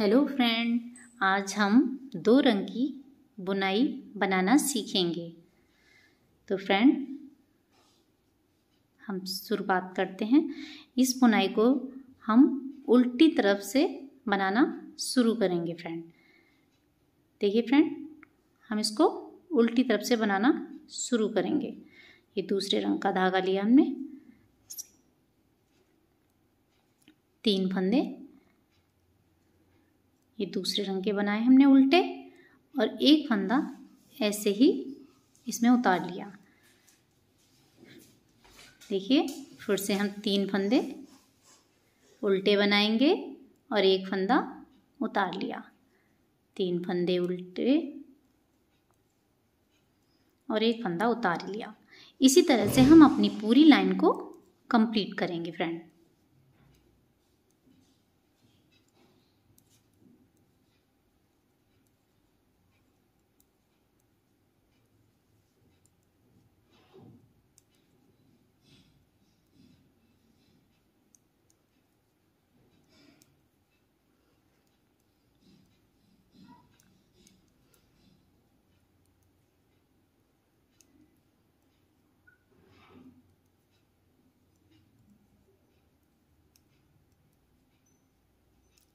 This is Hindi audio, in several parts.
हेलो फ्रेंड आज हम दो रंग की बुनाई बनाना सीखेंगे तो फ्रेंड हम शुरुआत करते हैं इस बुनाई को हम उल्टी तरफ से बनाना शुरू करेंगे फ्रेंड देखिए फ्रेंड हम इसको उल्टी तरफ से बनाना शुरू करेंगे ये दूसरे रंग का धागा लिया हमने तीन फंदे ये दूसरे रंग के बनाए हमने उल्टे और एक फंदा ऐसे ही इसमें उतार लिया देखिए फिर से हम तीन फंदे उल्टे बनाएंगे और एक फंदा उतार लिया तीन फंदे उल्टे और एक फंदा उतार लिया इसी तरह से हम अपनी पूरी लाइन को कंप्लीट करेंगे फ्रेंड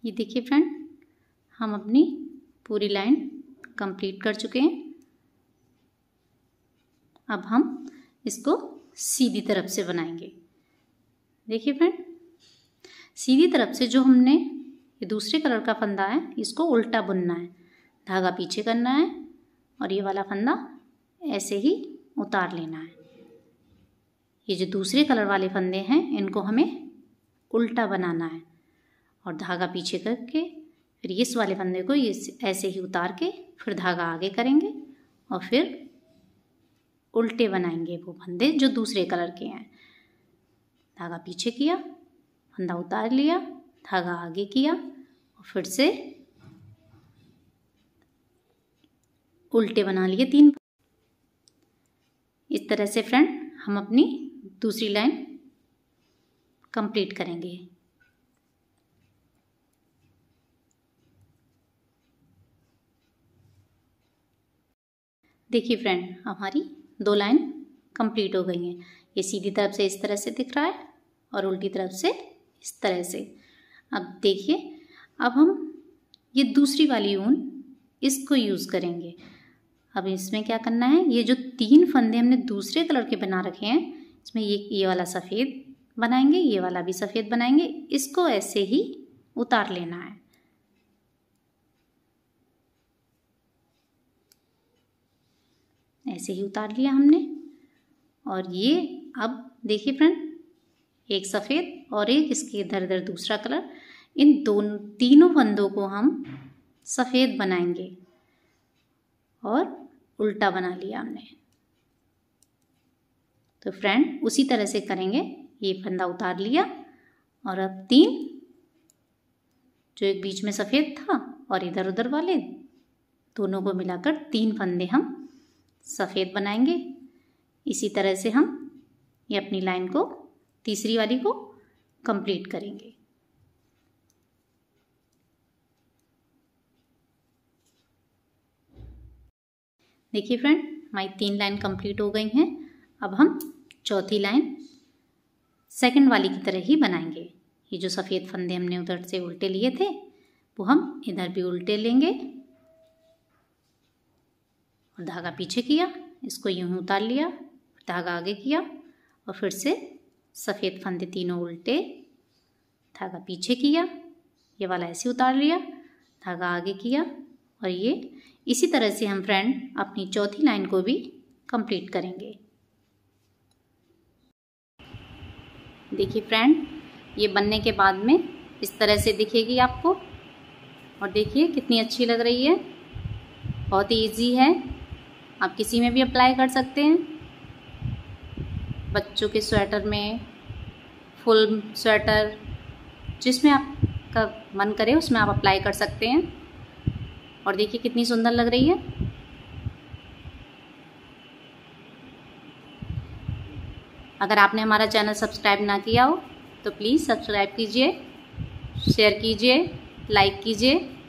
ये देखिए फ्रेंड हम अपनी पूरी लाइन कंप्लीट कर चुके हैं अब हम इसको सीधी तरफ से बनाएंगे देखिए फ्रेंड सीधी तरफ से जो हमने ये दूसरे कलर का फंदा है इसको उल्टा बुनना है धागा पीछे करना है और ये वाला फंदा ऐसे ही उतार लेना है ये जो दूसरे कलर वाले फंदे हैं इनको हमें उल्टा बनाना है और धागा पीछे करके फिर इस वाले फंदे को इस ऐसे ही उतार के फिर धागा आगे करेंगे और फिर उल्टे बनाएंगे वो फंदे जो दूसरे कलर के हैं धागा पीछे किया फंदा उतार लिया धागा आगे किया और फिर से उल्टे बना लिए तीन इस तरह से फ्रेंड हम अपनी दूसरी लाइन कंप्लीट करेंगे देखिए फ्रेंड हमारी दो लाइन कंप्लीट हो गई हैं ये सीधी तरफ से इस तरह से दिख रहा है और उल्टी तरफ से इस तरह से अब देखिए अब हम ये दूसरी वाली ऊन इसको यूज़ करेंगे अब इसमें क्या करना है ये जो तीन फंदे हमने दूसरे कलर के बना रखे हैं इसमें ये ये वाला सफ़ेद बनाएंगे ये वाला भी सफ़ेद बनाएंगे इसको ऐसे ही उतार लेना है ऐसे ही उतार लिया हमने और ये अब देखिए फ्रेंड एक सफ़ेद और एक इसके इधर उधर दूसरा कलर इन दोनों तीनों फंदों को हम सफ़ेद बनाएंगे और उल्टा बना लिया हमने तो फ्रेंड उसी तरह से करेंगे ये फंदा उतार लिया और अब तीन जो एक बीच में सफ़ेद था और इधर उधर वाले दोनों को मिलाकर तीन फंदे हम सफ़ेद बनाएंगे इसी तरह से हम ये अपनी लाइन को तीसरी वाली को कंप्लीट करेंगे देखिए फ्रेंड हमारी तीन लाइन कंप्लीट हो गई हैं अब हम चौथी लाइन सेकंड वाली की तरह ही बनाएंगे ये जो सफ़ेद फंदे हमने उधर से उल्टे लिए थे वो हम इधर भी उल्टे लेंगे और धागा पीछे किया इसको यूं उतार लिया धागा आगे किया और फिर से सफ़ेद फंदे तीनों उल्टे धागा पीछे किया ये वाला ऐसे उतार लिया धागा आगे किया और ये इसी तरह से हम फ्रेंड अपनी चौथी लाइन को भी कंप्लीट करेंगे देखिए फ्रेंड ये बनने के बाद में इस तरह से दिखेगी आपको और देखिए कितनी अच्छी लग रही है बहुत ही ईजी है आप किसी में भी अप्लाई कर सकते हैं बच्चों के स्वेटर में फुल स्वेटर जिसमें आपका मन करे उसमें आप अप्लाई कर सकते हैं और देखिए कितनी सुंदर लग रही है अगर आपने हमारा चैनल सब्सक्राइब ना किया हो तो प्लीज़ सब्सक्राइब कीजिए शेयर कीजिए लाइक कीजिए